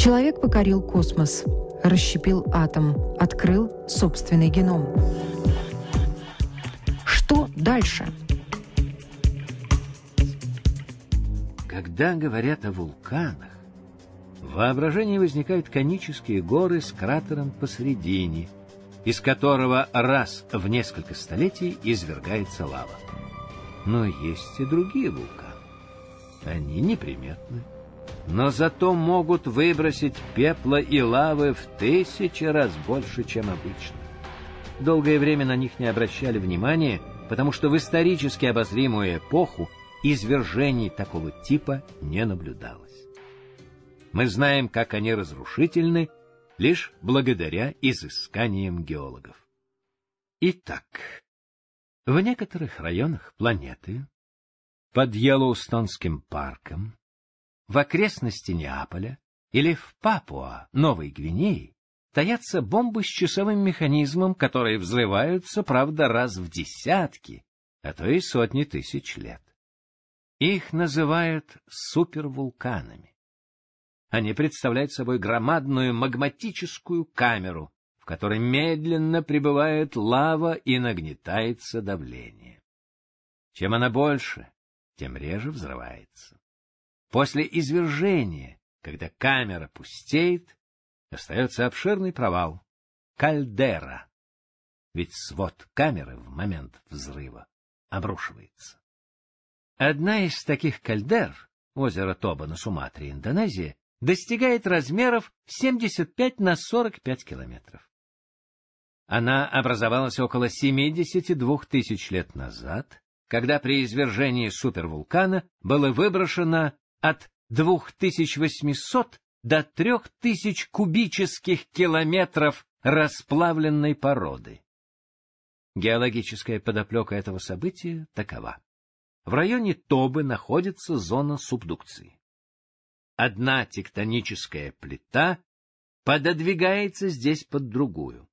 Человек покорил космос, расщепил атом, открыл собственный геном. Что дальше? Когда говорят о вулканах, в воображении возникают конические горы с кратером посредине, из которого раз в несколько столетий извергается лава. Но есть и другие вулканы. Они неприметны но зато могут выбросить пепла и лавы в тысячи раз больше, чем обычно. Долгое время на них не обращали внимания, потому что в исторически обозримую эпоху извержений такого типа не наблюдалось. Мы знаем, как они разрушительны, лишь благодаря изысканиям геологов. Итак, в некоторых районах планеты под Йеллоустонским парком в окрестности Неаполя или в Папуа, Новой Гвинеи, таятся бомбы с часовым механизмом, которые взрываются, правда, раз в десятки, а то и сотни тысяч лет. Их называют супервулканами. Они представляют собой громадную магматическую камеру, в которой медленно прибывает лава и нагнетается давление. Чем она больше, тем реже взрывается. После извержения, когда камера пустеет, остается обширный провал — кальдера. Ведь свод камеры в момент взрыва обрушивается. Одна из таких кальдер, озеро Тоба на Суматре, Индонезия, достигает размеров 75 на 45 километров. Она образовалась около 72 тысяч лет назад, когда при извержении супервулкана было выброшено от 2800 до 3000 кубических километров расплавленной породы. Геологическая подоплека этого события такова. В районе Тобы находится зона субдукции. Одна тектоническая плита пододвигается здесь под другую.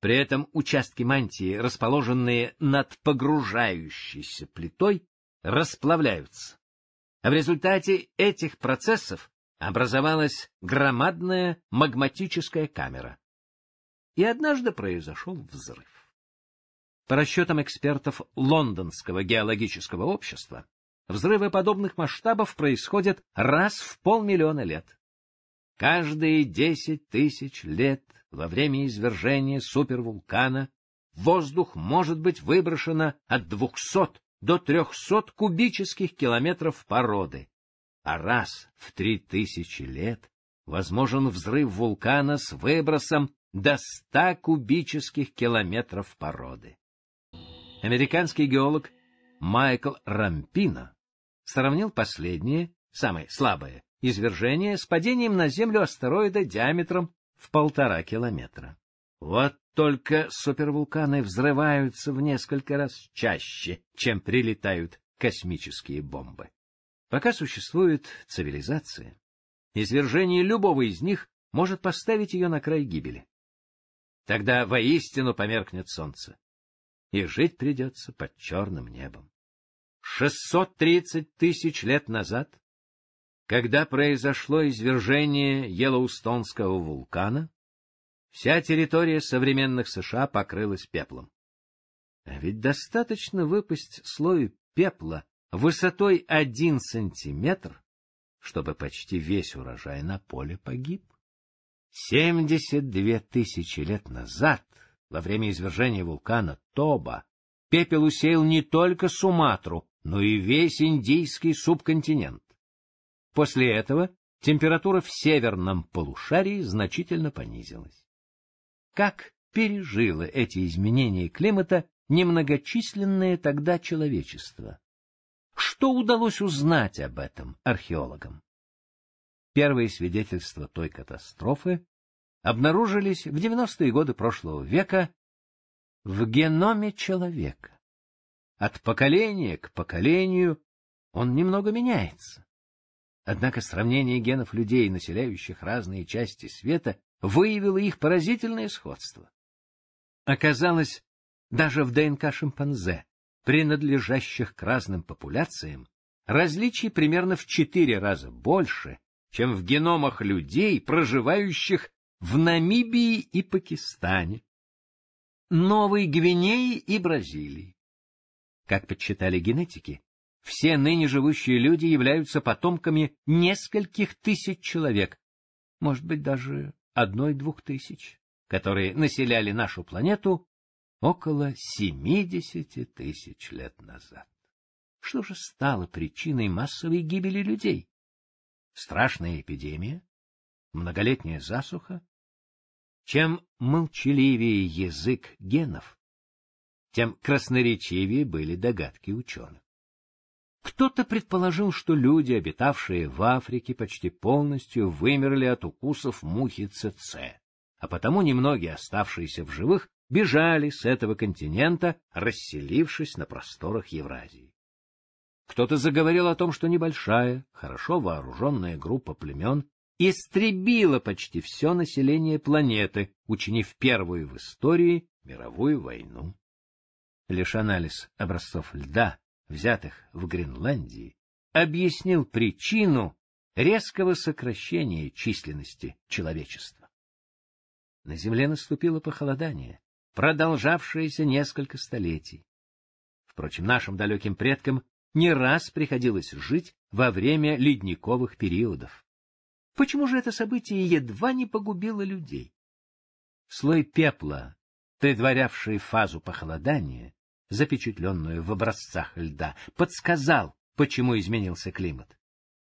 При этом участки мантии, расположенные над погружающейся плитой, расплавляются. А в результате этих процессов образовалась громадная магматическая камера. И однажды произошел взрыв. По расчетам экспертов Лондонского геологического общества, взрывы подобных масштабов происходят раз в полмиллиона лет. Каждые десять тысяч лет во время извержения супервулкана воздух может быть выброшено от двухсот до 300 кубических километров породы, а раз в 3000 лет возможен взрыв вулкана с выбросом до 100 кубических километров породы. Американский геолог Майкл Рампино сравнил последнее, самое слабое, извержение с падением на Землю астероида диаметром в полтора километра. Вот только супервулканы взрываются в несколько раз чаще, чем прилетают космические бомбы. Пока существует цивилизация, извержение любого из них может поставить ее на край гибели. Тогда воистину померкнет солнце, и жить придется под черным небом. 630 тысяч лет назад, когда произошло извержение Йеллоустонского вулкана, Вся территория современных США покрылась пеплом. А ведь достаточно выпасть слою пепла высотой один сантиметр, чтобы почти весь урожай на поле погиб. Семьдесят две тысячи лет назад, во время извержения вулкана Тоба, пепел усеял не только Суматру, но и весь индийский субконтинент. После этого температура в северном полушарии значительно понизилась как пережило эти изменения климата немногочисленное тогда человечество. Что удалось узнать об этом археологам? Первые свидетельства той катастрофы обнаружились в 90-е годы прошлого века в геноме человека. От поколения к поколению он немного меняется. Однако сравнение генов людей, населяющих разные части света, выявила их поразительное сходство. Оказалось, даже в ДНК шимпанзе, принадлежащих к разным популяциям, различий примерно в четыре раза больше, чем в геномах людей, проживающих в Намибии и Пакистане, Новой Гвинеи и Бразилии. Как подсчитали генетики, все ныне живущие люди являются потомками нескольких тысяч человек, может быть, даже одной-двух тысяч, которые населяли нашу планету около 70 тысяч лет назад. Что же стало причиной массовой гибели людей? Страшная эпидемия? Многолетняя засуха? Чем молчаливее язык генов, тем красноречивее были догадки ученых. Кто-то предположил, что люди, обитавшие в Африке, почти полностью вымерли от укусов мухи ЦЦ, а потому немногие оставшиеся в живых бежали с этого континента, расселившись на просторах Евразии. Кто-то заговорил о том, что небольшая, хорошо вооруженная группа племен истребила почти все население планеты, учинив первую в истории мировую войну. Лишь анализ образцов льда взятых в Гренландии, объяснил причину резкого сокращения численности человечества. На земле наступило похолодание, продолжавшееся несколько столетий. Впрочем, нашим далеким предкам не раз приходилось жить во время ледниковых периодов. Почему же это событие едва не погубило людей? Слой пепла, предварявший фазу похолодания, запечатленную в образцах льда, подсказал, почему изменился климат.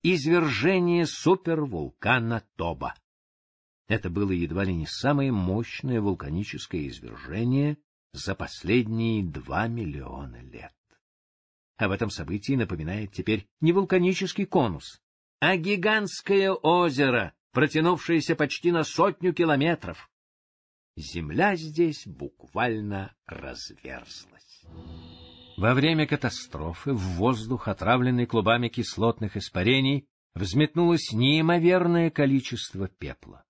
Извержение супервулкана Тоба. Это было едва ли не самое мощное вулканическое извержение за последние два миллиона лет. Об этом событии напоминает теперь не вулканический конус, а гигантское озеро, протянувшееся почти на сотню километров земля здесь буквально разверзлась. Во время катастрофы в воздух, отравленный клубами кислотных испарений, взметнулось неимоверное количество пепла.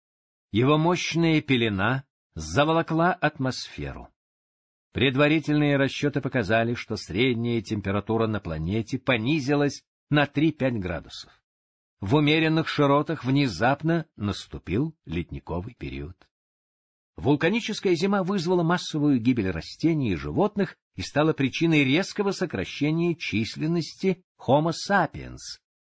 Его мощная пелена заволокла атмосферу. Предварительные расчеты показали, что средняя температура на планете понизилась на 3-5 градусов. В умеренных широтах внезапно наступил ледниковый период. Вулканическая зима вызвала массовую гибель растений и животных и стала причиной резкого сокращения численности Homo sapiens,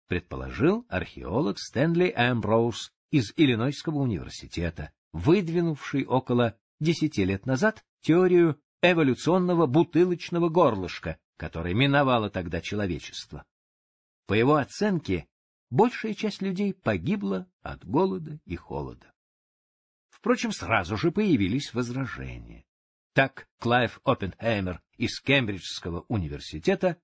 предположил археолог Стэнли Эмброуз из Иллинойского университета, выдвинувший около 10 лет назад теорию эволюционного бутылочного горлышка, которое миновало тогда человечество. По его оценке, большая часть людей погибла от голода и холода. Впрочем, сразу же появились возражения. Так Клайв Оппенхеймер из Кембриджского университета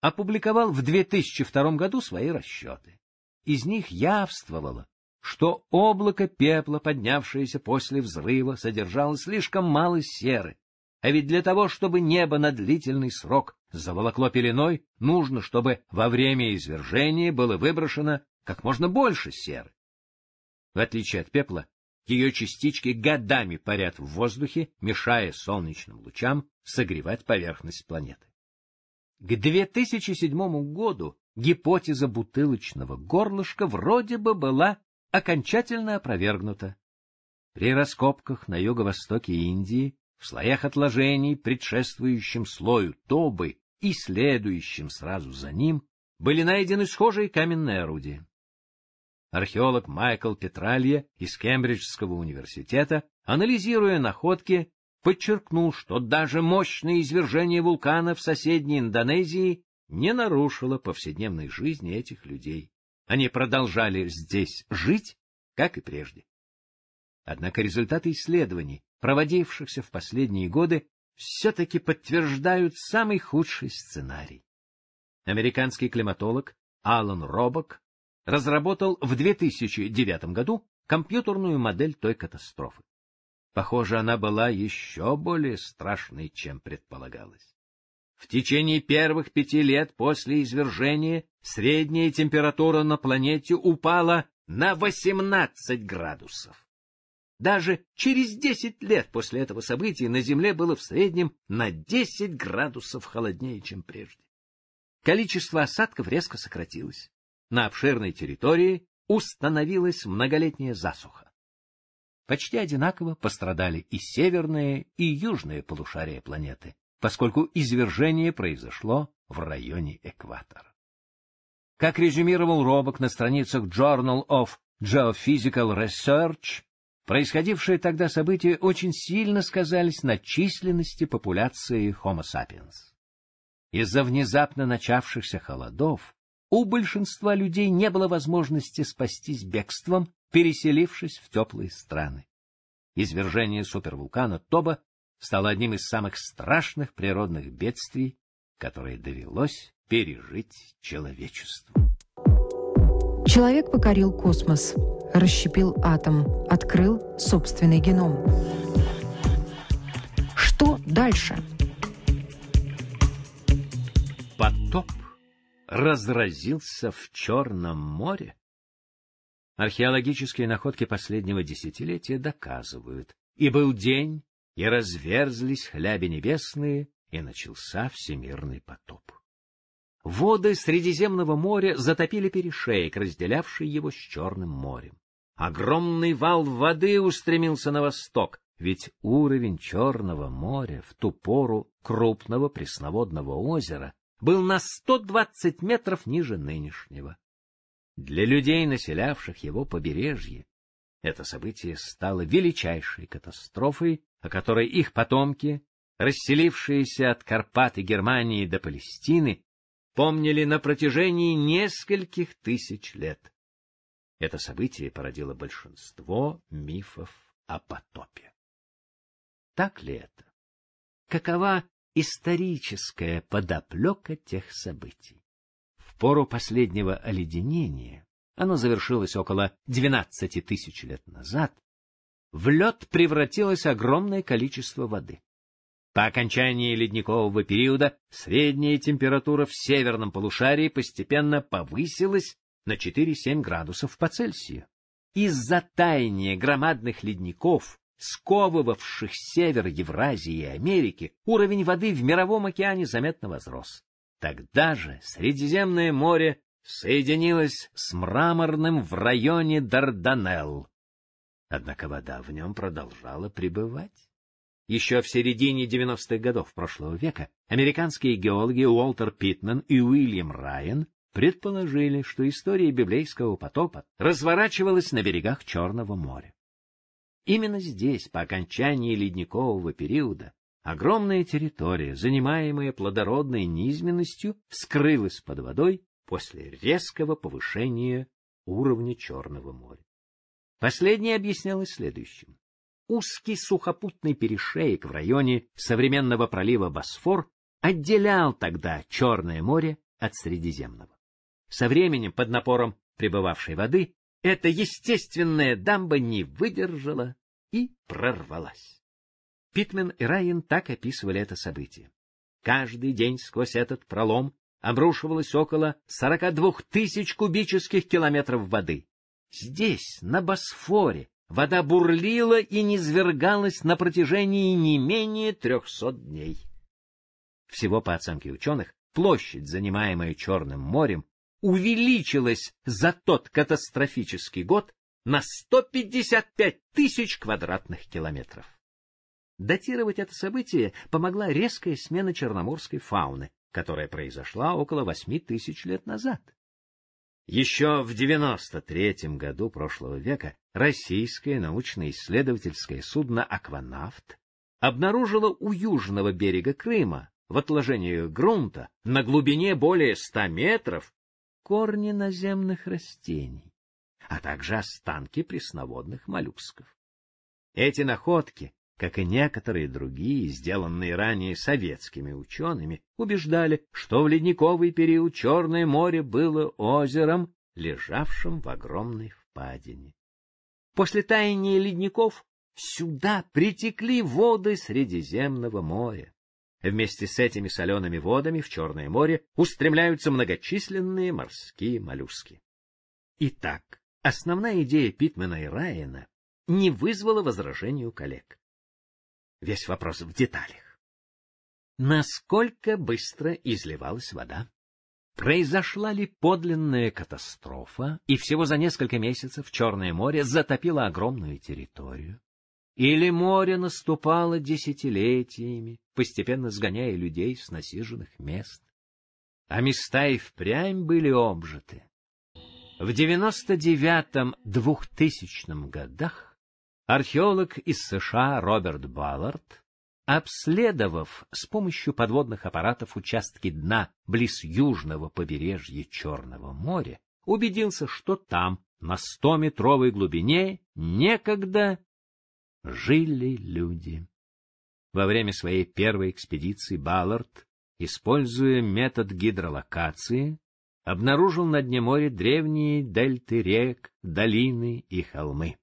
опубликовал в 2002 году свои расчеты. Из них явствовало, что облако пепла, поднявшееся после взрыва, содержало слишком мало серы, а ведь для того, чтобы небо на длительный срок заволокло пеленой, нужно, чтобы во время извержения было выброшено как можно больше серы. В отличие от пепла, ее частички годами парят в воздухе, мешая солнечным лучам согревать поверхность планеты. К 2007 году гипотеза бутылочного горлышка вроде бы была окончательно опровергнута. При раскопках на юго-востоке Индии в слоях отложений, предшествующим слою тобы и следующим сразу за ним, были найдены схожие каменные орудия археолог Майкл Петралье из Кембриджского университета, анализируя находки, подчеркнул, что даже мощное извержение вулкана в соседней Индонезии не нарушило повседневной жизни этих людей. Они продолжали здесь жить, как и прежде. Однако результаты исследований, проводившихся в последние годы, все-таки подтверждают самый худший сценарий. Американский климатолог Алан Робок разработал в 2009 году компьютерную модель той катастрофы. Похоже, она была еще более страшной, чем предполагалось. В течение первых пяти лет после извержения средняя температура на планете упала на 18 градусов. Даже через 10 лет после этого события на Земле было в среднем на 10 градусов холоднее, чем прежде. Количество осадков резко сократилось на обширной территории установилась многолетняя засуха. Почти одинаково пострадали и северные, и южные полушария планеты, поскольку извержение произошло в районе экватора. Как резюмировал Робок на страницах Journal of Geophysical Research, происходившие тогда события очень сильно сказались на численности популяции Homo sapiens. Из-за внезапно начавшихся холодов у большинства людей не было возможности спастись бегством, переселившись в теплые страны. Извержение супервулкана Тоба стало одним из самых страшных природных бедствий, которые довелось пережить человечеству. Человек покорил космос, расщепил атом, открыл собственный геном. Что дальше? Потоп разразился в Черном море? Археологические находки последнего десятилетия доказывают. И был день, и разверзлись хляби небесные, и начался всемирный потоп. Воды Средиземного моря затопили перешеек, разделявший его с Черным морем. Огромный вал воды устремился на восток, ведь уровень Черного моря в ту пору крупного пресноводного озера был на 120 метров ниже нынешнего. Для людей, населявших его побережье, это событие стало величайшей катастрофой, о которой их потомки, расселившиеся от Карпат и Германии до Палестины, помнили на протяжении нескольких тысяч лет. Это событие породило большинство мифов о потопе. Так ли это? Какова историческая подоплека тех событий. В пору последнего оледенения, оно завершилось около 12 тысяч лет назад, в лед превратилось огромное количество воды. По окончании ледникового периода средняя температура в северном полушарии постепенно повысилась на 4-7 градусов по Цельсию. Из-за таяния громадных ледников сковывавших север Евразии и Америки, уровень воды в мировом океане заметно возрос. Тогда же Средиземное море соединилось с мраморным в районе Дарданелл. Однако вода в нем продолжала пребывать. Еще в середине 90-х годов прошлого века американские геологи Уолтер Питтман и Уильям Райан предположили, что история библейского потопа разворачивалась на берегах Черного моря. Именно здесь, по окончании ледникового периода, огромная территория, занимаемая плодородной низменностью, скрылась под водой после резкого повышения уровня Черного моря. Последнее объяснялось следующим. Узкий сухопутный перешеек в районе современного пролива Босфор отделял тогда Черное море от Средиземного. Со временем под напором прибывавшей воды эта естественная дамба не выдержала и прорвалась. Питмен и Райан так описывали это событие. Каждый день сквозь этот пролом обрушивалось около 42 тысяч кубических километров воды. Здесь, на Босфоре, вода бурлила и низвергалась на протяжении не менее 300 дней. Всего, по оценке ученых, площадь, занимаемая Черным морем, увеличилось за тот катастрофический год на 155 тысяч квадратных километров. Датировать это событие помогла резкая смена черноморской фауны, которая произошла около 8 тысяч лет назад. Еще в 93 году прошлого века российское научно-исследовательское судно Акванафт обнаружило у южного берега Крыма в отложении грунта на глубине более 100 метров корни наземных растений, а также останки пресноводных моллюсков. Эти находки, как и некоторые другие, сделанные ранее советскими учеными, убеждали, что в ледниковый период Черное море было озером, лежавшим в огромной впадине. После таяния ледников сюда притекли воды Средиземного моря. Вместе с этими солеными водами в Черное море устремляются многочисленные морские моллюски. Итак, основная идея Питмена и Райана не вызвала возражений у коллег. Весь вопрос в деталях. Насколько быстро изливалась вода? Произошла ли подлинная катастрофа, и всего за несколько месяцев Черное море затопило огромную территорию? Или море наступало десятилетиями, постепенно сгоняя людей с насиженных мест. А места и впрямь были обжиты. В 99-2000 годах археолог из США Роберт Баллард, обследовав с помощью подводных аппаратов участки дна близ южного побережья Черного моря, убедился, что там, на метровой глубине, некогда жили люди. Во время своей первой экспедиции Баллард, используя метод гидролокации, обнаружил на дне моря древние дельты рек, долины и холмы.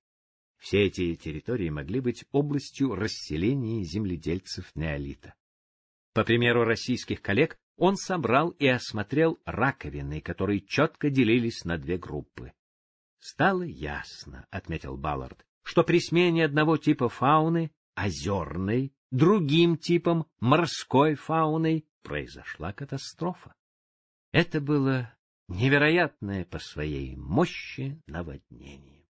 Все эти территории могли быть областью расселения земледельцев неолита. По примеру российских коллег, он собрал и осмотрел раковины, которые четко делились на две группы. Стало ясно, отметил Баллард, что при смене одного типа фауны, озерной, другим типом, морской фауной, произошла катастрофа. Это было невероятное по своей мощи наводнение.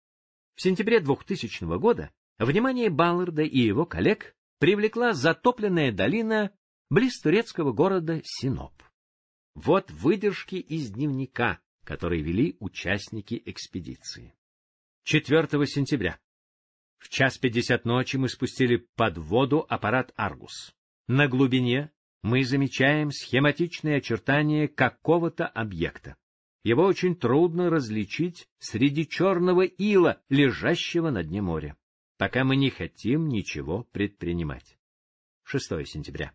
В сентябре 2000 года внимание Балларда и его коллег привлекла затопленная долина близ турецкого города Синоп. Вот выдержки из дневника, которые вели участники экспедиции. 4 сентября. В час пятьдесят ночи мы спустили под воду аппарат «Аргус». На глубине мы замечаем схематичные очертания какого-то объекта. Его очень трудно различить среди черного ила, лежащего на дне моря, пока мы не хотим ничего предпринимать. 6 сентября.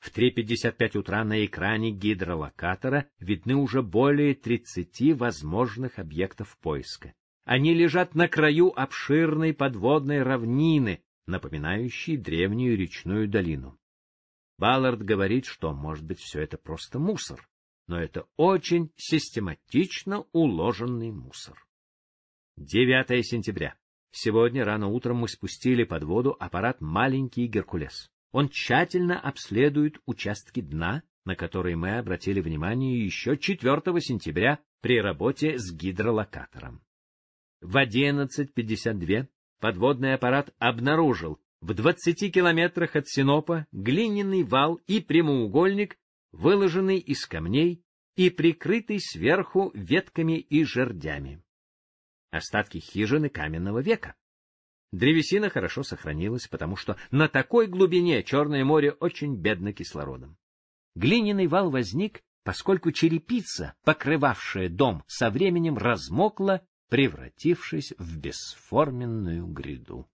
В 3.55 утра на экране гидролокатора видны уже более 30 возможных объектов поиска. Они лежат на краю обширной подводной равнины, напоминающей древнюю речную долину. Баллард говорит, что, может быть, все это просто мусор, но это очень систематично уложенный мусор. 9 сентября. Сегодня рано утром мы спустили под воду аппарат «Маленький Геркулес». Он тщательно обследует участки дна, на которые мы обратили внимание еще 4 сентября при работе с гидролокатором. В 11.52 подводный аппарат обнаружил в 20 километрах от Синопа глиняный вал и прямоугольник, выложенный из камней и прикрытый сверху ветками и жердями. Остатки хижины каменного века. Древесина хорошо сохранилась, потому что на такой глубине Черное море очень бедно кислородом. Глиняный вал возник, поскольку черепица, покрывавшая дом, со временем размокла превратившись в бесформенную гряду.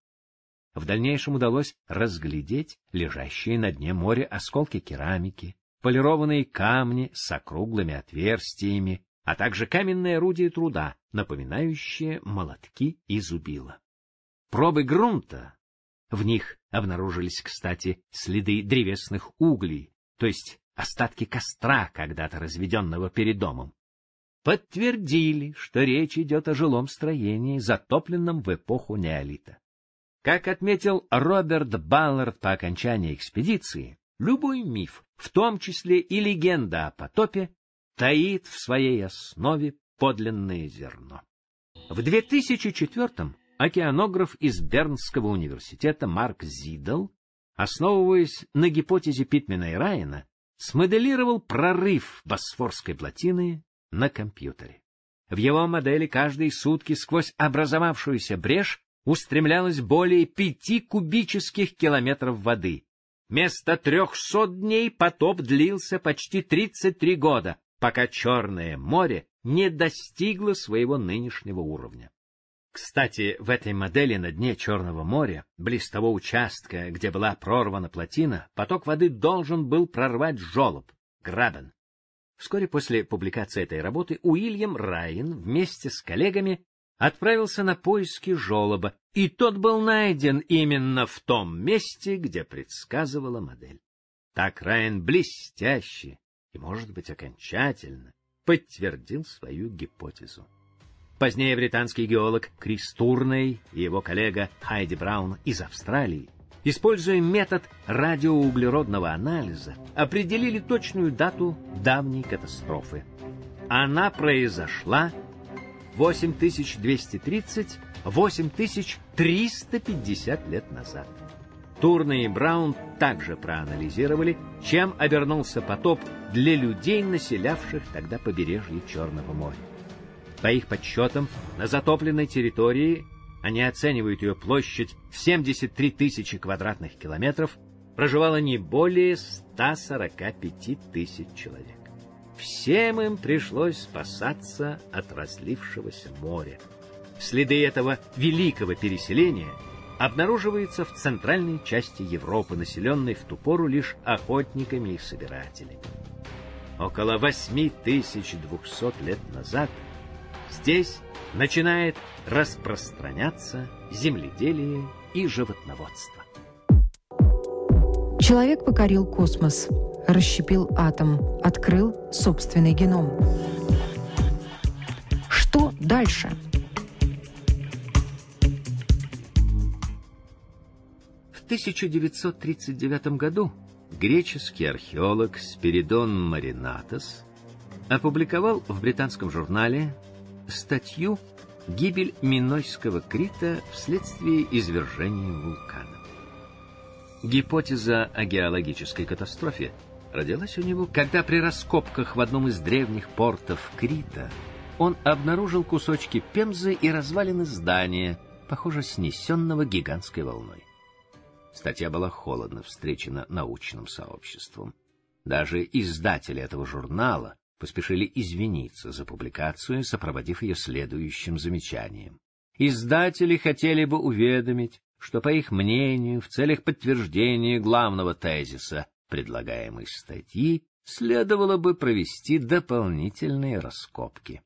В дальнейшем удалось разглядеть лежащие на дне моря осколки керамики, полированные камни с округлыми отверстиями, а также каменные орудия труда, напоминающие молотки и зубила. Пробы грунта, в них обнаружились, кстати, следы древесных углей, то есть остатки костра, когда-то разведенного перед домом подтвердили, что речь идет о жилом строении, затопленном в эпоху неолита. Как отметил Роберт Баллард по окончании экспедиции, любой миф, в том числе и легенда о потопе, таит в своей основе подлинное зерно. В 2004-м океанограф из Бернского университета Марк Зидл, основываясь на гипотезе Питмена и Райана, смоделировал прорыв Босфорской плотины на компьютере. В его модели каждые сутки сквозь образовавшуюся брешь устремлялось более пяти кубических километров воды. Вместо трехсот дней потоп длился почти 33 года, пока Черное море не достигло своего нынешнего уровня. Кстати, в этой модели на дне Черного моря, близ того участка, где была прорвана плотина, поток воды должен был прорвать жолоб грабен, Вскоре после публикации этой работы Уильям Райан вместе с коллегами отправился на поиски жёлоба, и тот был найден именно в том месте, где предсказывала модель. Так Райан блестяще и, может быть, окончательно подтвердил свою гипотезу. Позднее британский геолог Крис Турней и его коллега Хайди Браун из Австралии используя метод радиоуглеродного анализа, определили точную дату давней катастрофы. Она произошла 8230-8350 лет назад. Турне и Браун также проанализировали, чем обернулся потоп для людей, населявших тогда побережье Черного моря. По их подсчетам, на затопленной территории они оценивают ее площадь в 73 тысячи квадратных километров, проживало не более 145 тысяч человек. Всем им пришлось спасаться от разлившегося моря. Следы этого великого переселения обнаруживаются в центральной части Европы, населенной в ту пору лишь охотниками и собирателями. Около 8200 лет назад – Здесь начинает распространяться земледелие и животноводство. Человек покорил космос, расщепил атом, открыл собственный геном. Что дальше? В 1939 году греческий археолог Спиридон Маринатос опубликовал в британском журнале статью «Гибель Минойского Крита вследствие извержения вулкана». Гипотеза о геологической катастрофе родилась у него, когда при раскопках в одном из древних портов Крита он обнаружил кусочки пемзы и развалины здания, похоже, снесенного гигантской волной. Статья была холодно встречена научным сообществом. Даже издатели этого журнала поспешили извиниться за публикацию, сопроводив ее следующим замечанием. Издатели хотели бы уведомить, что, по их мнению, в целях подтверждения главного тезиса предлагаемой статьи следовало бы провести дополнительные раскопки.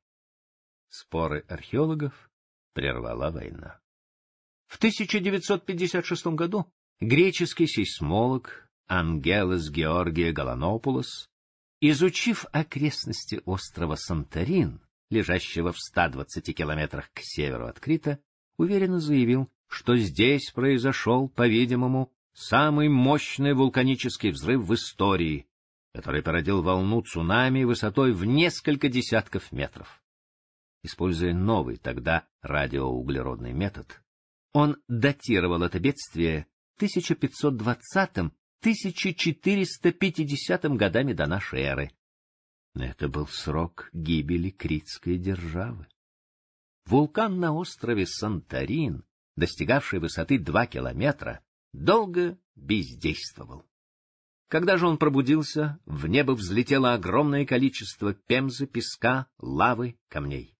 Споры археологов прервала война. В 1956 году греческий сейсмолог Ангелос Георгия Галанопулос Изучив окрестности острова Санторин, лежащего в 120 километрах к северу от Крита, уверенно заявил, что здесь произошел, по-видимому, самый мощный вулканический взрыв в истории, который породил волну цунами высотой в несколько десятков метров. Используя новый тогда радиоуглеродный метод, он датировал это бедствие 1520 м 1450 годами до нашей эры. Это был срок гибели критской державы. Вулкан на острове Санторин, достигавший высоты два километра, долго бездействовал. Когда же он пробудился, в небо взлетело огромное количество пемзы, песка, лавы, камней.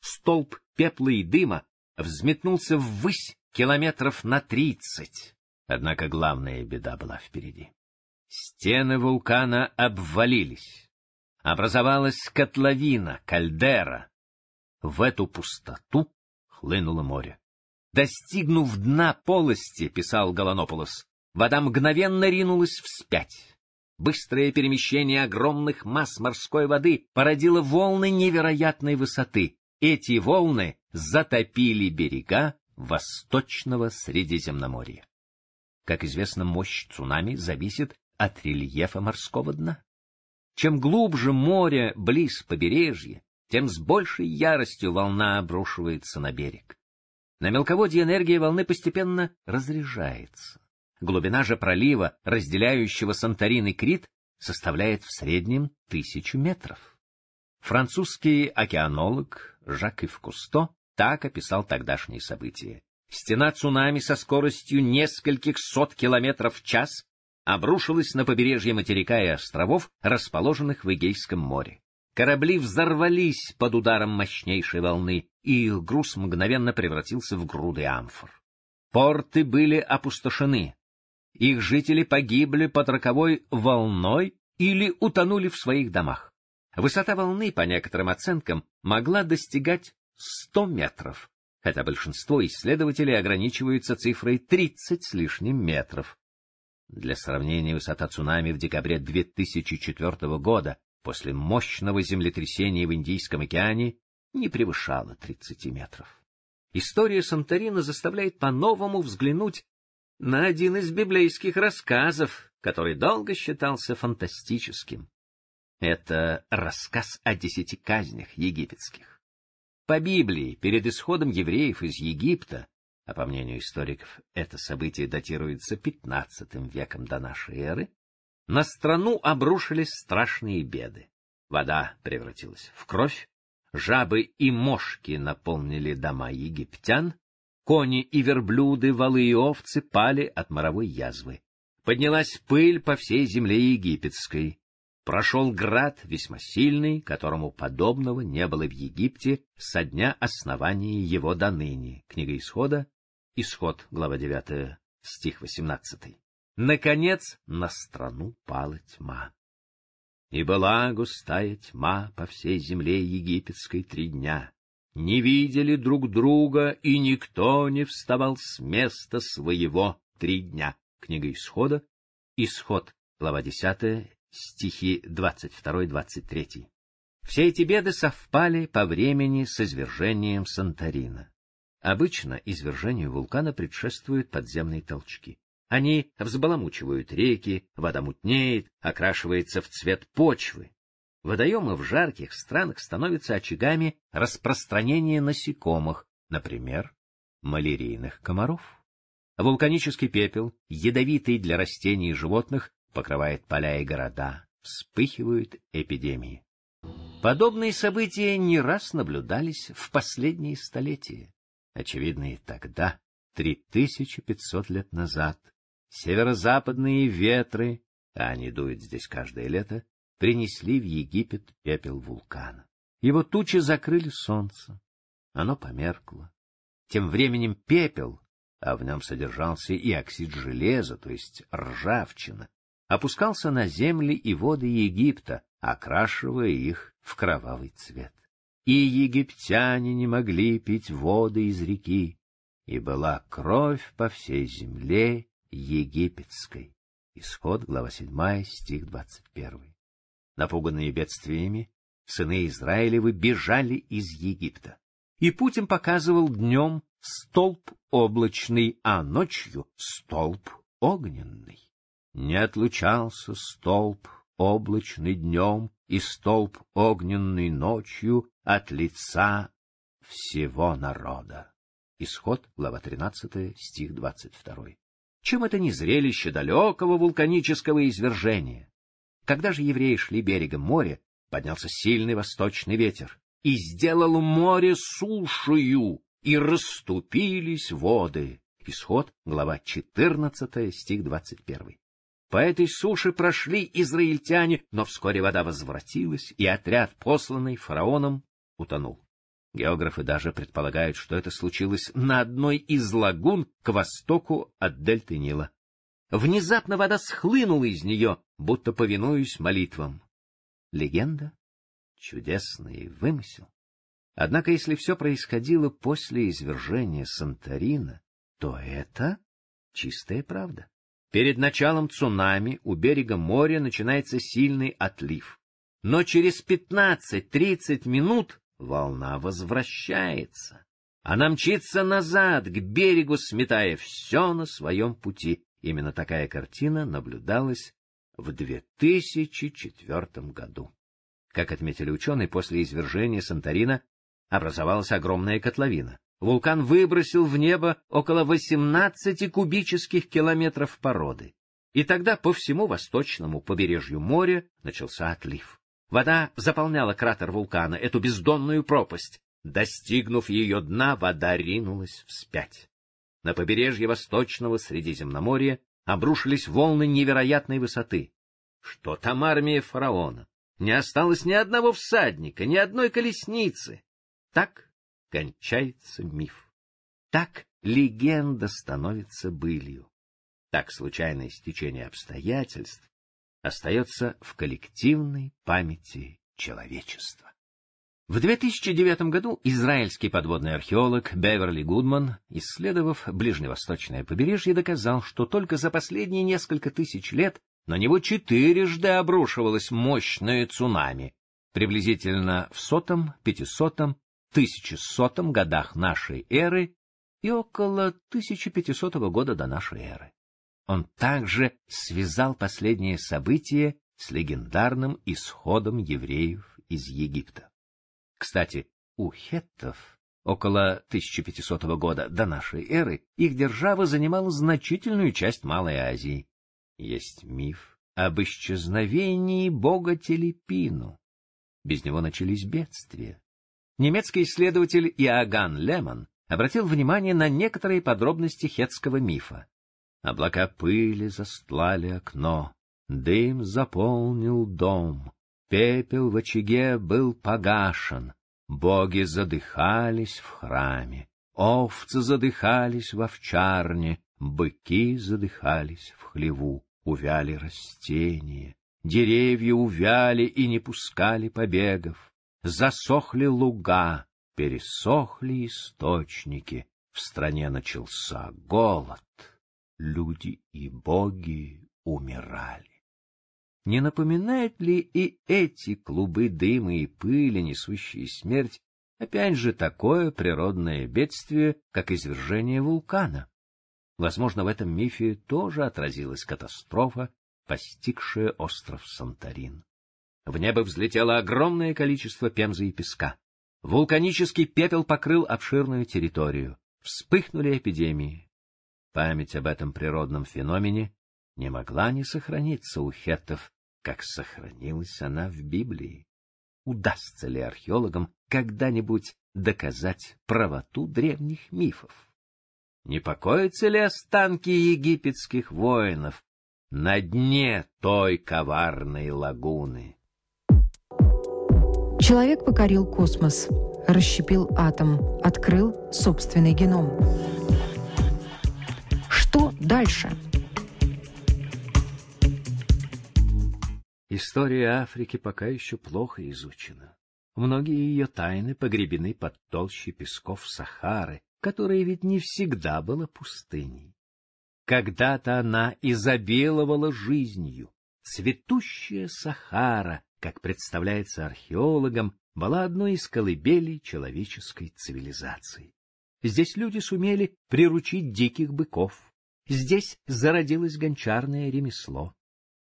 Столб пепла и дыма взметнулся ввысь километров на тридцать. Однако главная беда была впереди. Стены вулкана обвалились. Образовалась котловина, кальдера. В эту пустоту хлынуло море. Достигнув дна полости, писал Голонополос, вода мгновенно ринулась вспять. Быстрое перемещение огромных масс морской воды породило волны невероятной высоты. Эти волны затопили берега Восточного Средиземноморья. Как известно, мощь цунами зависит от рельефа морского дна. Чем глубже море близ побережья, тем с большей яростью волна обрушивается на берег. На мелководье энергия волны постепенно разряжается. Глубина же пролива, разделяющего Санторин и Крит, составляет в среднем тысячу метров. Французский океанолог Жак Ив Кусто так описал тогдашние события. Стена цунами со скоростью нескольких сот километров в час обрушилась на побережье материка и островов, расположенных в Эгейском море. Корабли взорвались под ударом мощнейшей волны, и их груз мгновенно превратился в груды амфор. Порты были опустошены. Их жители погибли под роковой волной или утонули в своих домах. Высота волны, по некоторым оценкам, могла достигать 100 метров, хотя большинство исследователей ограничиваются цифрой 30 с лишним метров. Для сравнения, высота цунами в декабре 2004 года после мощного землетрясения в Индийском океане не превышала 30 метров. История Санторина заставляет по-новому взглянуть на один из библейских рассказов, который долго считался фантастическим. Это рассказ о десяти казнях египетских. По Библии, перед исходом евреев из Египта, а по мнению историков, это событие датируется XV веком до нашей эры, на страну обрушились страшные беды. Вода превратилась в кровь, жабы и мошки наполнили дома египтян, кони и верблюды, валы и овцы пали от моровой язвы. Поднялась пыль по всей земле египетской прошел град весьма сильный, которому подобного не было в Египте со дня основания его до ныне. Книга Исхода, Исход, глава 9, стих 18. Наконец на страну пала тьма. И была густая тьма по всей земле египетской три дня. Не видели друг друга, и никто не вставал с места своего три дня. Книга Исхода, Исход, глава 10, стихи 22-23. Все эти беды совпали по времени с извержением Санторина. Обычно извержению вулкана предшествуют подземные толчки. Они взбаламучивают реки, вода мутнеет, окрашивается в цвет почвы. Водоемы в жарких странах становятся очагами распространения насекомых, например, малярийных комаров. Вулканический пепел, ядовитый для растений и животных, покрывает поля и города, вспыхивают эпидемии. Подобные события не раз наблюдались в последние столетия. Очевидно, и тогда, 3500 лет назад, северо-западные ветры, а они дуют здесь каждое лето, принесли в Египет пепел вулкана. Его тучи закрыли солнце. Оно померкло. Тем временем пепел, а в нем содержался и оксид железа, то есть ржавчина, опускался на земли и воды Египта, окрашивая их в кровавый цвет. И египтяне не могли пить воды из реки, и была кровь по всей земле египетской. Исход, глава 7, стих 21. Напуганные бедствиями, сыны Израилевы бежали из Египта. И путь показывал днем столб облачный, а ночью столб огненный. Не отлучался столб облачный днем и столб огненный ночью от лица всего народа. Исход, глава 13, стих 22. Чем это не зрелище далекого вулканического извержения? Когда же евреи шли берегом моря, поднялся сильный восточный ветер и сделал море сушую, и расступились воды. Исход, глава 14, стих 21. По этой суше прошли израильтяне, но вскоре вода возвратилась, и отряд, посланный фараоном, утонул. Географы даже предполагают, что это случилось на одной из лагун к востоку от дельты Нила. Внезапно вода схлынула из нее, будто повинуясь молитвам. Легенда — чудесный вымысел. Однако, если все происходило после извержения Санторина, то это чистая правда. Перед началом цунами у берега моря начинается сильный отлив. Но через 15-30 минут волна возвращается. Она мчится назад, к берегу, сметая все на своем пути. Именно такая картина наблюдалась в 2004 году. Как отметили ученые, после извержения Санторина образовалась огромная котловина вулкан выбросил в небо около 18 кубических километров породы. И тогда по всему восточному побережью моря начался отлив. Вода заполняла кратер вулкана, эту бездонную пропасть. Достигнув ее дна, вода ринулась вспять. На побережье восточного Средиземноморья обрушились волны невероятной высоты. Что там армия фараона? Не осталось ни одного всадника, ни одной колесницы. Так кончается миф. Так легенда становится былью. Так случайное стечение обстоятельств остается в коллективной памяти человечества. В 2009 году израильский подводный археолог Беверли Гудман, исследовав ближневосточное побережье, доказал, что только за последние несколько тысяч лет на него четырежды обрушивалось мощное цунами, приблизительно в сотом, пятисотом 1100 годах нашей эры и около 1500 года до нашей эры. Он также связал последние события с легендарным исходом евреев из Египта. Кстати, у хеттов около 1500 года до нашей эры их держава занимала значительную часть Малой Азии. Есть миф об исчезновении бога Телепину. Без него начались бедствия. Немецкий исследователь Иоганн Лемон обратил внимание на некоторые подробности хетского мифа. Облака пыли застлали окно, дым заполнил дом, пепел в очаге был погашен, боги задыхались в храме, овцы задыхались в овчарне, быки задыхались в хлеву, увяли растения, деревья увяли и не пускали побегов, засохли луга, пересохли источники, в стране начался голод, люди и боги умирали. Не напоминает ли и эти клубы дыма и пыли, несущие смерть, опять же такое природное бедствие, как извержение вулкана? Возможно, в этом мифе тоже отразилась катастрофа, постигшая остров Санторин. В небо взлетело огромное количество пемзы и песка. Вулканический пепел покрыл обширную территорию. Вспыхнули эпидемии. Память об этом природном феномене не могла не сохраниться у хеттов, как сохранилась она в Библии. Удастся ли археологам когда-нибудь доказать правоту древних мифов? Не покоятся ли останки египетских воинов на дне той коварной лагуны? Человек покорил космос, расщепил атом, открыл собственный геном. Что дальше? История Африки пока еще плохо изучена. Многие ее тайны погребены под толщей песков Сахары, которая ведь не всегда была пустыней. Когда-то она изобиловала жизнью. Цветущая Сахара как представляется археологам, была одной из колыбелей человеческой цивилизации. Здесь люди сумели приручить диких быков. Здесь зародилось гончарное ремесло.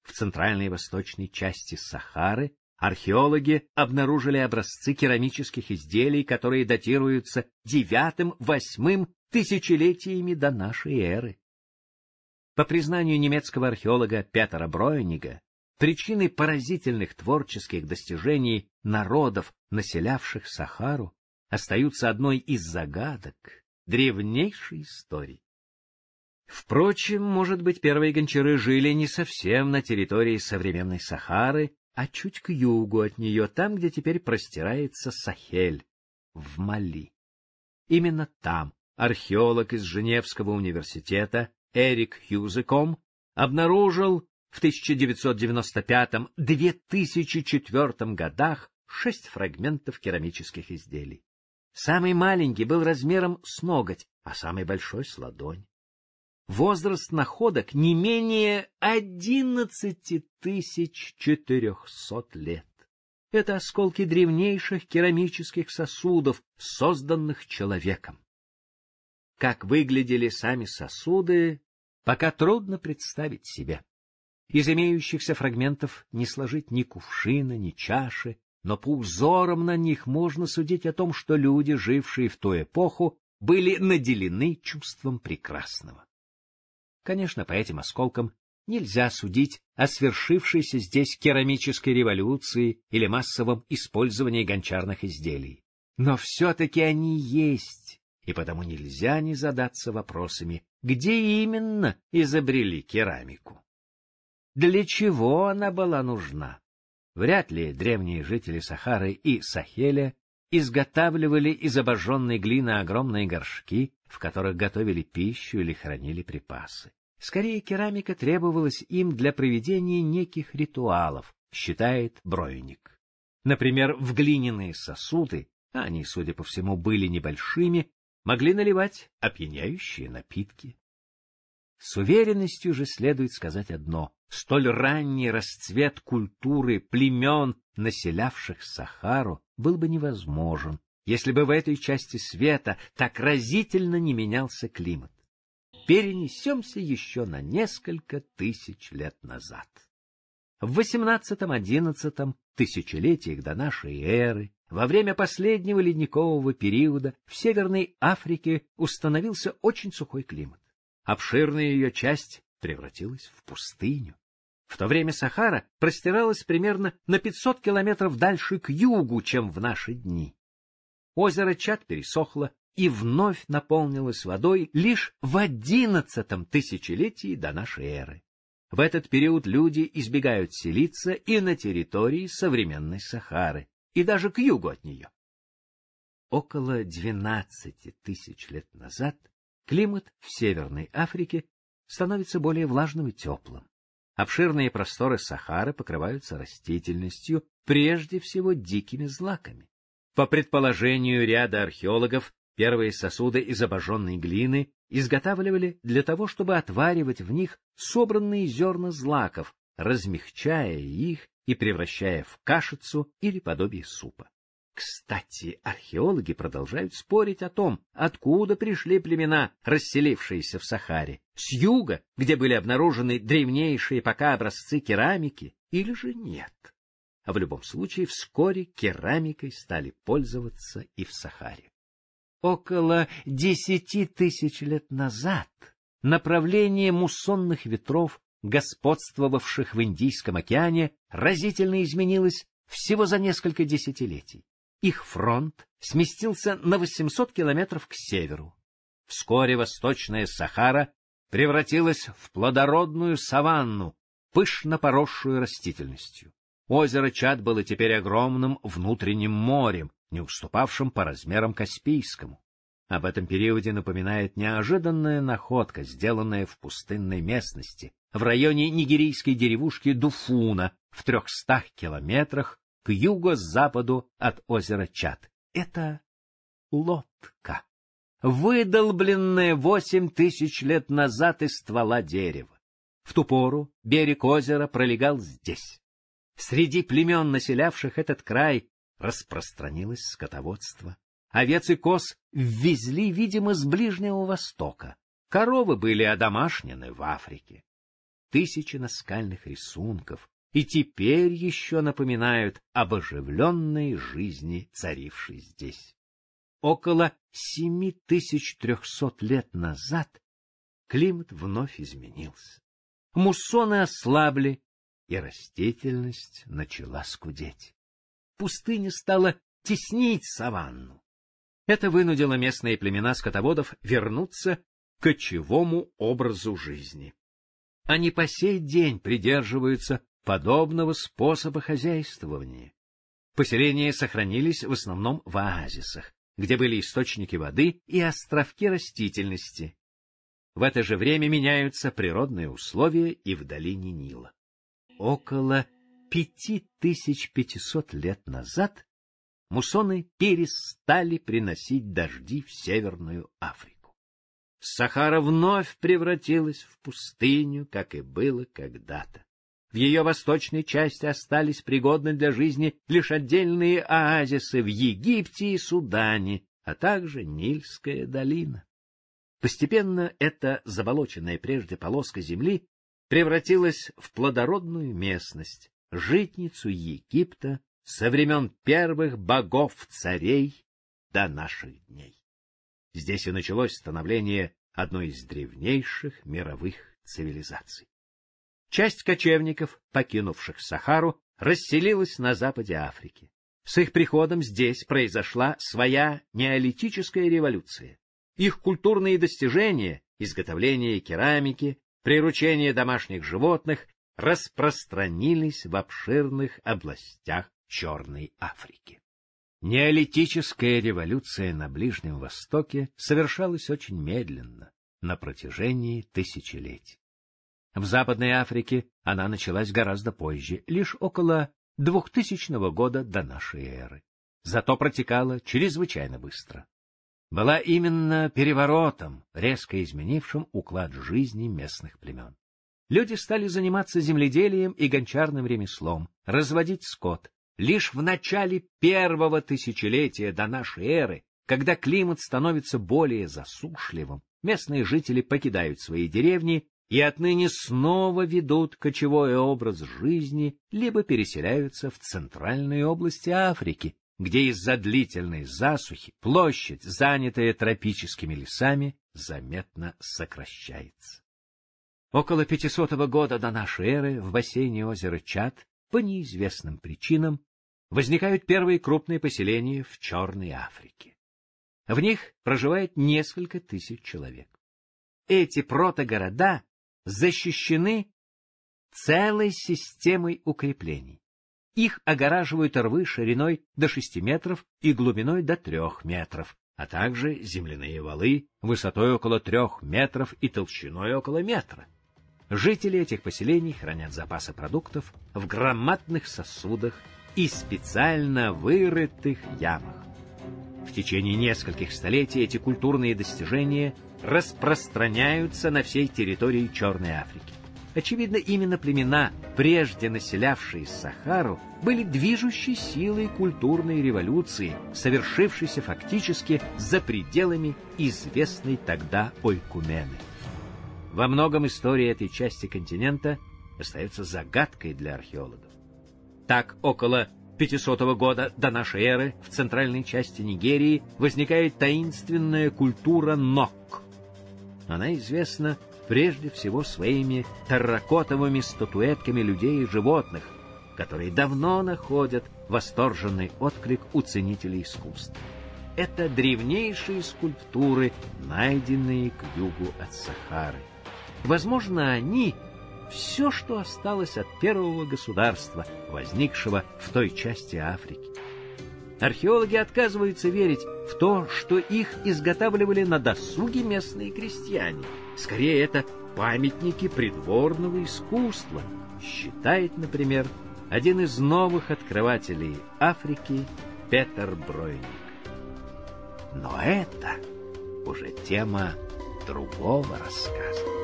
В центральной восточной части Сахары археологи обнаружили образцы керамических изделий, которые датируются девятым-восьмым тысячелетиями до нашей эры. По признанию немецкого археолога Петера Бройнига, причиной поразительных творческих достижений народов, населявших Сахару, остаются одной из загадок древнейшей истории. Впрочем, может быть, первые гончары жили не совсем на территории современной Сахары, а чуть к югу от нее, там, где теперь простирается Сахель, в Мали. Именно там археолог из Женевского университета Эрик Хьюзеком обнаружил в 1995-2004 годах шесть фрагментов керамических изделий. Самый маленький был размером с ноготь, а самый большой — с ладонь. Возраст находок не менее 11 400 лет. Это осколки древнейших керамических сосудов, созданных человеком. Как выглядели сами сосуды, пока трудно представить себе. Из имеющихся фрагментов не сложить ни кувшина, ни чаши, но по узорам на них можно судить о том, что люди, жившие в ту эпоху, были наделены чувством прекрасного. Конечно, по этим осколкам нельзя судить о свершившейся здесь керамической революции или массовом использовании гончарных изделий. Но все-таки они есть, и потому нельзя не задаться вопросами, где именно изобрели керамику. Для чего она была нужна? Вряд ли древние жители Сахары и Сахеля изготавливали из обожженной глины огромные горшки, в которых готовили пищу или хранили припасы. Скорее, керамика требовалась им для проведения неких ритуалов, считает Бройник. Например, в глиняные сосуды, а они, судя по всему, были небольшими, могли наливать опьяняющие напитки. С уверенностью же следует сказать одно: столь ранний расцвет культуры племен, населявших Сахару, был бы невозможен, если бы в этой части света так разительно не менялся климат. Перенесемся еще на несколько тысяч лет назад. В восемнадцатом-одиннадцатом тысячелетиях до нашей эры, во время последнего ледникового периода, в Северной Африке установился очень сухой климат. Обширная ее часть превратилась в пустыню. В то время Сахара простиралась примерно на 500 километров дальше к югу, чем в наши дни. Озеро Чад пересохло и вновь наполнилось водой лишь в одиннадцатом тысячелетии до нашей эры. В этот период люди избегают селиться и на территории современной Сахары, и даже к югу от нее. Около двенадцати тысяч лет назад Климат в Северной Африке становится более влажным и теплым. Обширные просторы Сахары покрываются растительностью, прежде всего дикими злаками. По предположению ряда археологов, первые сосуды из обожженной глины изготавливали для того, чтобы отваривать в них собранные зерна злаков, размягчая их и превращая в кашицу или подобие супа. Кстати, археологи продолжают спорить о том, откуда пришли племена, расселившиеся в Сахаре: с юга, где были обнаружены древнейшие пока образцы керамики, или же нет. А в любом случае вскоре керамикой стали пользоваться и в Сахаре. Около десяти тысяч лет назад направление муссонных ветров, господствовавших в Индийском океане, разительно изменилось всего за несколько десятилетий. Их фронт сместился на 800 километров к северу. Вскоре Восточная Сахара превратилась в плодородную саванну, пышно поросшую растительностью. Озеро Чад было теперь огромным внутренним морем, не уступавшим по размерам Каспийскому. Об этом периоде напоминает неожиданная находка, сделанная в пустынной местности, в районе нигерийской деревушки Дуфуна, в трехстах километрах к юго-западу от озера Чат Это лодка, выдолбленная восемь тысяч лет назад из ствола дерева. В ту пору берег озера пролегал здесь. Среди племен, населявших этот край, распространилось скотоводство. Овец и коз ввезли, видимо, с Ближнего Востока. Коровы были одомашнены в Африке. Тысячи наскальных рисунков, и теперь еще напоминают об оживленной жизни, царившей здесь. Около 7300 лет назад климат вновь изменился. Муссоны ослабли, и растительность начала скудеть. Пустыня стала теснить саванну. Это вынудило местные племена скотоводов вернуться к кочевому образу жизни. Они по сей день придерживаются подобного способа хозяйствования. Поселения сохранились в основном в оазисах, где были источники воды и островки растительности. В это же время меняются природные условия и в долине Нила. Около 5500 лет назад муссоны перестали приносить дожди в Северную Африку. Сахара вновь превратилась в пустыню, как и было когда-то. В ее восточной части остались пригодны для жизни лишь отдельные оазисы в Египте и Судане, а также Нильская долина. Постепенно эта заболоченная прежде полоска земли превратилась в плодородную местность, житницу Египта со времен первых богов-царей до наших дней. Здесь и началось становление одной из древнейших мировых цивилизаций. Часть кочевников, покинувших Сахару, расселилась на западе Африки. С их приходом здесь произошла своя неолитическая революция. Их культурные достижения, изготовление керамики, приручение домашних животных распространились в обширных областях Черной Африки. Неолитическая революция на Ближнем Востоке совершалась очень медленно, на протяжении тысячелетий. В Западной Африке она началась гораздо позже, лишь около 2000 года до нашей эры. Зато протекала чрезвычайно быстро. Была именно переворотом, резко изменившим уклад жизни местных племен. Люди стали заниматься земледелием и гончарным ремеслом, разводить скот. Лишь в начале первого тысячелетия до нашей эры, когда климат становится более засушливым, местные жители покидают свои деревни и отныне снова ведут кочевой образ жизни, либо переселяются в центральные области Африки, где из-за длительной засухи площадь, занятая тропическими лесами, заметно сокращается. Около 500 года до нашей эры в бассейне озера Чад по неизвестным причинам возникают первые крупные поселения в Черной Африке. В них проживает несколько тысяч человек. Эти протогорода защищены целой системой укреплений. Их огораживают рвы шириной до 6 метров и глубиной до 3 метров, а также земляные валы высотой около 3 метров и толщиной около метра. Жители этих поселений хранят запасы продуктов в громадных сосудах и специально вырытых ямах. В течение нескольких столетий эти культурные достижения распространяются на всей территории Черной Африки. Очевидно, именно племена, прежде населявшие Сахару, были движущей силой культурной революции, совершившейся фактически за пределами известной тогда Ойкумены. Во многом история этой части континента остается загадкой для археологов. Так, около 500 года до нашей эры в центральной части Нигерии возникает таинственная культура Нок, она известна прежде всего своими терракотовыми статуэтками людей и животных, которые давно находят восторженный отклик у ценителей искусств. Это древнейшие скульптуры, найденные к югу от Сахары. Возможно, они — все, что осталось от первого государства, возникшего в той части Африки. Археологи отказываются верить в то, что их изготавливали на досуге местные крестьяне. Скорее это памятники придворного искусства, считает, например, один из новых открывателей Африки Петер Бройник. Но это уже тема другого рассказа.